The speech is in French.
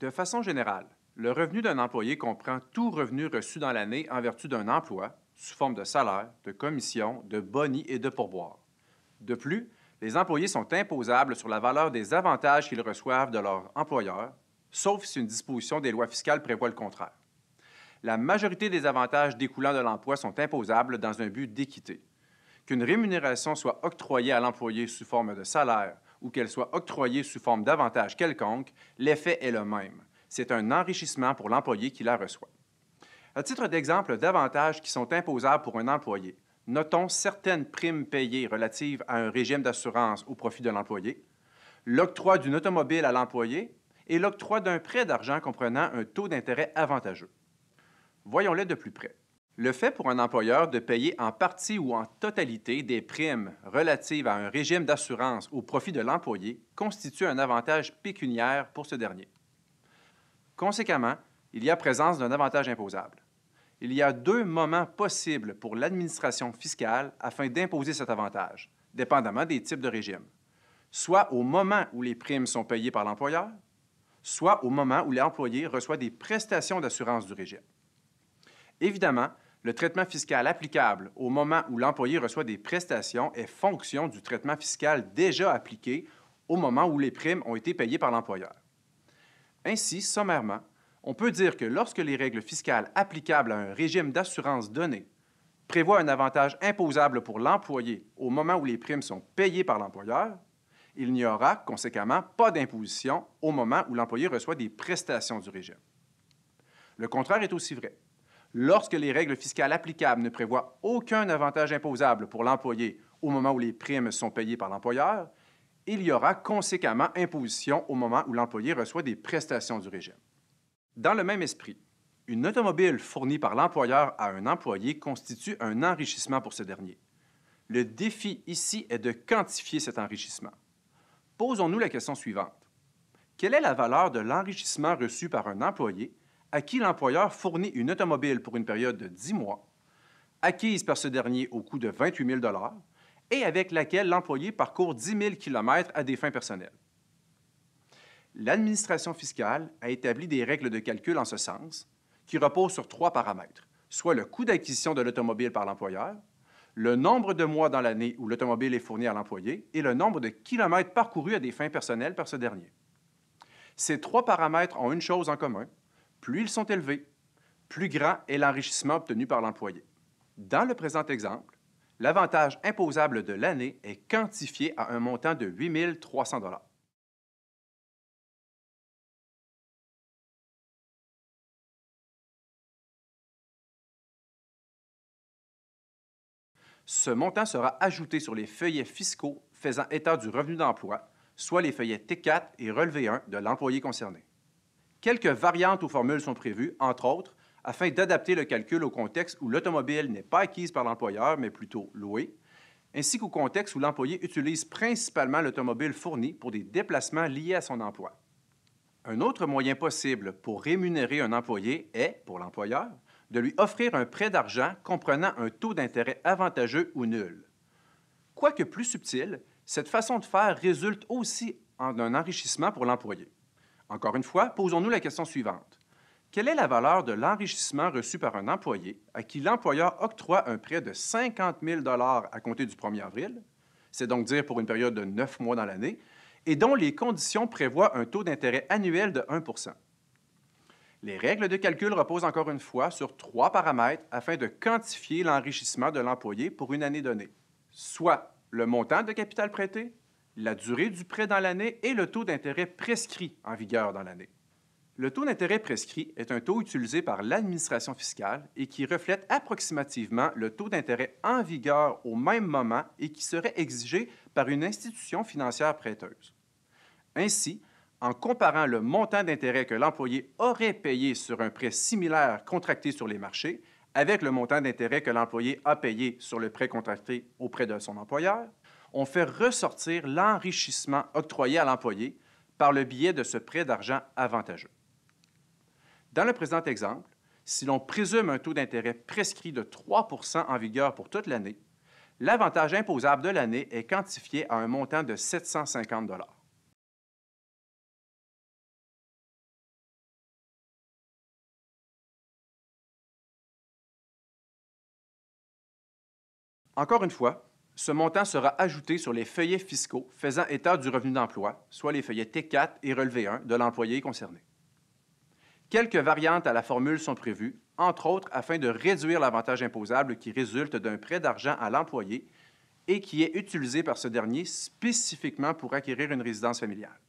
De façon générale, le revenu d'un employé comprend tout revenu reçu dans l'année en vertu d'un emploi, sous forme de salaire, de commission, de boni et de pourboire. De plus, les employés sont imposables sur la valeur des avantages qu'ils reçoivent de leur employeur, sauf si une disposition des lois fiscales prévoit le contraire. La majorité des avantages découlant de l'emploi sont imposables dans un but d'équité. Qu'une rémunération soit octroyée à l'employé sous forme de salaire, ou qu'elle soit octroyée sous forme d'avantages quelconques, l'effet est le même. C'est un enrichissement pour l'employé qui la reçoit. À titre d'exemple d'avantages qui sont imposables pour un employé, notons certaines primes payées relatives à un régime d'assurance au profit de l'employé, l'octroi d'une automobile à l'employé et l'octroi d'un prêt d'argent comprenant un taux d'intérêt avantageux. Voyons-les de plus près. Le fait pour un employeur de payer en partie ou en totalité des primes relatives à un régime d'assurance au profit de l'employé constitue un avantage pécuniaire pour ce dernier. Conséquemment, il y a présence d'un avantage imposable. Il y a deux moments possibles pour l'administration fiscale afin d'imposer cet avantage, dépendamment des types de régime, Soit au moment où les primes sont payées par l'employeur, soit au moment où l'employé reçoit des prestations d'assurance du régime. Évidemment, le traitement fiscal applicable au moment où l'employé reçoit des prestations est fonction du traitement fiscal déjà appliqué au moment où les primes ont été payées par l'employeur. Ainsi, sommairement, on peut dire que lorsque les règles fiscales applicables à un régime d'assurance donné prévoient un avantage imposable pour l'employé au moment où les primes sont payées par l'employeur, il n'y aura conséquemment pas d'imposition au moment où l'employé reçoit des prestations du régime. Le contraire est aussi vrai lorsque les règles fiscales applicables ne prévoient aucun avantage imposable pour l'employé au moment où les primes sont payées par l'employeur, il y aura conséquemment imposition au moment où l'employé reçoit des prestations du régime. Dans le même esprit, une automobile fournie par l'employeur à un employé constitue un enrichissement pour ce dernier. Le défi ici est de quantifier cet enrichissement. Posons-nous la question suivante. Quelle est la valeur de l'enrichissement reçu par un employé à qui l'employeur fournit une automobile pour une période de 10 mois, acquise par ce dernier au coût de 28 000 et avec laquelle l'employé parcourt 10 000 km à des fins personnelles. L'administration fiscale a établi des règles de calcul en ce sens qui reposent sur trois paramètres, soit le coût d'acquisition de l'automobile par l'employeur, le nombre de mois dans l'année où l'automobile est fournie à l'employé et le nombre de kilomètres parcourus à des fins personnelles par ce dernier. Ces trois paramètres ont une chose en commun, plus ils sont élevés, plus grand est l'enrichissement obtenu par l'employé. Dans le présent exemple, l'avantage imposable de l'année est quantifié à un montant de 8 300 Ce montant sera ajouté sur les feuillets fiscaux faisant état du revenu d'emploi, soit les feuillets T4 et relevé 1 de l'employé concerné. Quelques variantes aux formules sont prévues, entre autres, afin d'adapter le calcul au contexte où l'automobile n'est pas acquise par l'employeur, mais plutôt louée, ainsi qu'au contexte où l'employé utilise principalement l'automobile fournie pour des déplacements liés à son emploi. Un autre moyen possible pour rémunérer un employé est, pour l'employeur, de lui offrir un prêt d'argent comprenant un taux d'intérêt avantageux ou nul. Quoique plus subtil, cette façon de faire résulte aussi en un enrichissement pour l'employé. Encore une fois, posons-nous la question suivante. Quelle est la valeur de l'enrichissement reçu par un employé à qui l'employeur octroie un prêt de 50 000 à compter du 1er avril, c'est donc dire pour une période de 9 mois dans l'année, et dont les conditions prévoient un taux d'intérêt annuel de 1 Les règles de calcul reposent encore une fois sur trois paramètres afin de quantifier l'enrichissement de l'employé pour une année donnée, soit le montant de capital prêté, la durée du prêt dans l'année et le taux d'intérêt prescrit en vigueur dans l'année. Le taux d'intérêt prescrit est un taux utilisé par l'administration fiscale et qui reflète approximativement le taux d'intérêt en vigueur au même moment et qui serait exigé par une institution financière prêteuse. Ainsi, en comparant le montant d'intérêt que l'employé aurait payé sur un prêt similaire contracté sur les marchés avec le montant d'intérêt que l'employé a payé sur le prêt contracté auprès de son employeur, on fait ressortir l'enrichissement octroyé à l'employé par le biais de ce prêt d'argent avantageux. Dans le présent exemple, si l'on présume un taux d'intérêt prescrit de 3 en vigueur pour toute l'année, l'avantage imposable de l'année est quantifié à un montant de 750 Encore une fois, ce montant sera ajouté sur les feuillets fiscaux faisant état du revenu d'emploi, soit les feuillets T4 et relevé 1 de l'employé concerné. Quelques variantes à la formule sont prévues, entre autres afin de réduire l'avantage imposable qui résulte d'un prêt d'argent à l'employé et qui est utilisé par ce dernier spécifiquement pour acquérir une résidence familiale.